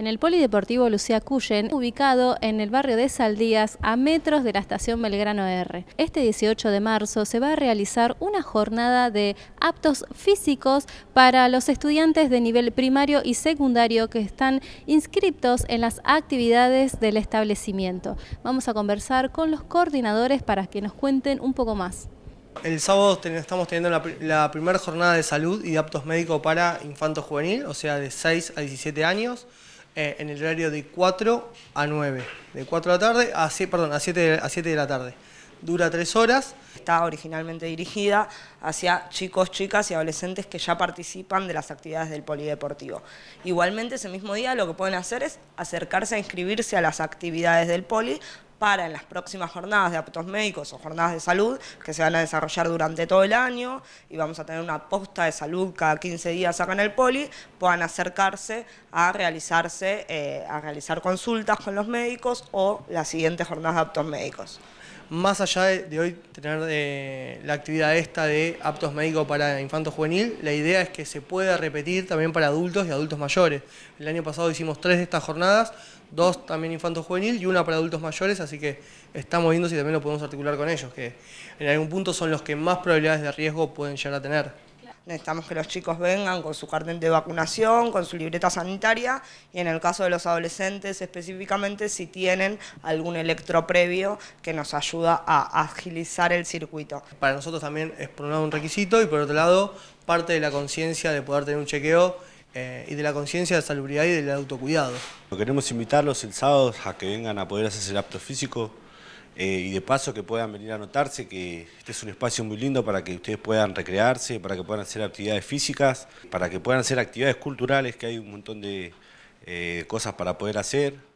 en el Polideportivo Lucía Cuyen, ubicado en el barrio de Saldías, a metros de la estación Belgrano R. Este 18 de marzo se va a realizar una jornada de aptos físicos para los estudiantes de nivel primario y secundario que están inscriptos en las actividades del establecimiento. Vamos a conversar con los coordinadores para que nos cuenten un poco más. El sábado estamos teniendo la, primera jornada de salud y aptos médicos para infanto juvenil, o sea, de 6 a 17 años. Eh, en el horario de 4 a 9, de 4 de la tarde a, perdón, a, 7, a 7 de la tarde. Dura 3 horas. Está originalmente dirigida hacia chicos, chicas y adolescentes que ya participan de las actividades del polideportivo. Igualmente ese mismo día lo que pueden hacer es acercarse a inscribirse a las actividades del poli para en las próximas jornadas de aptos médicos o jornadas de salud que se van a desarrollar durante todo el año y vamos a tener una posta de salud cada 15 días acá en el poli, puedan acercarse a realizarse, eh, a realizar consultas con los médicos o las siguientes jornadas de aptos médicos más allá de, hoy tener eh, la actividad esta de aptos médicos para infanto juvenil, la idea es que se pueda repetir también para adultos y adultos mayores. El año pasado hicimos tres de estas jornadas, dos también infanto juvenil y una para adultos mayores, así que estamos viendo si también lo podemos articular con ellos, que en algún punto son los que más probabilidades de riesgo pueden llegar a tener. Necesitamos que los chicos vengan con su cartel de vacunación, con su libreta sanitaria y en el caso de los adolescentes específicamente si tienen algún electro previo que nos ayuda a agilizar el circuito. Para nosotros también es por un lado un requisito y por otro lado parte de la conciencia de poder tener un chequeo eh, y de la conciencia de salubridad y del autocuidado. Queremos invitarlos el sábado a que vengan a poder hacerse el apto físico eh, y de paso que puedan venir a notarse que este es un espacio muy lindo para que ustedes puedan recrearse, para que puedan hacer actividades físicas, para que puedan hacer actividades culturales, que hay un montón de eh, cosas para poder hacer.